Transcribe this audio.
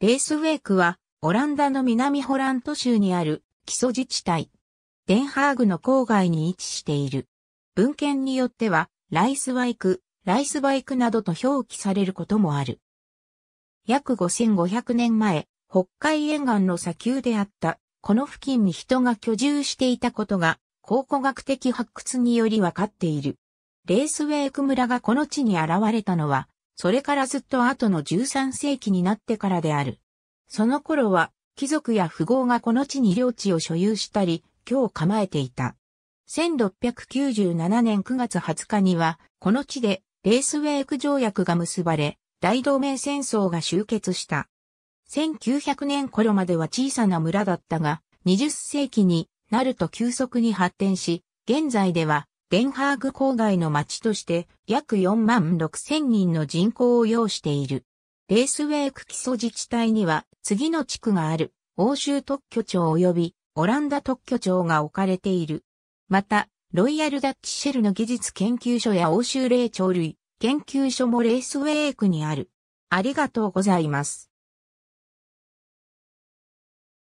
レースウェークは、オランダの南ホラント州にある基礎自治体。デンハーグの郊外に位置している。文献によっては、ライスワイク、ライスバイクなどと表記されることもある。約5500年前、北海沿岸の砂丘であった、この付近に人が居住していたことが、考古学的発掘によりわかっている。レースウェイク村がこの地に現れたのは、それからずっと後の13世紀になってからである。その頃は、貴族や富豪がこの地に領地を所有したり、今日構えていた。1697年9月20日には、この地でレースウェイク条約が結ばれ、大同盟戦争が終結した。1900年頃までは小さな村だったが、20世紀になると急速に発展し、現在ではデンハーグ郊外の町として約4万6千人の人口を要している。レースウェイク基礎自治体には次の地区がある欧州特許庁及びオランダ特許庁が置かれている。また、ロイヤルダッチシェルの技術研究所や欧州霊長類研究所もレースウェイクにある。ありがとうございます。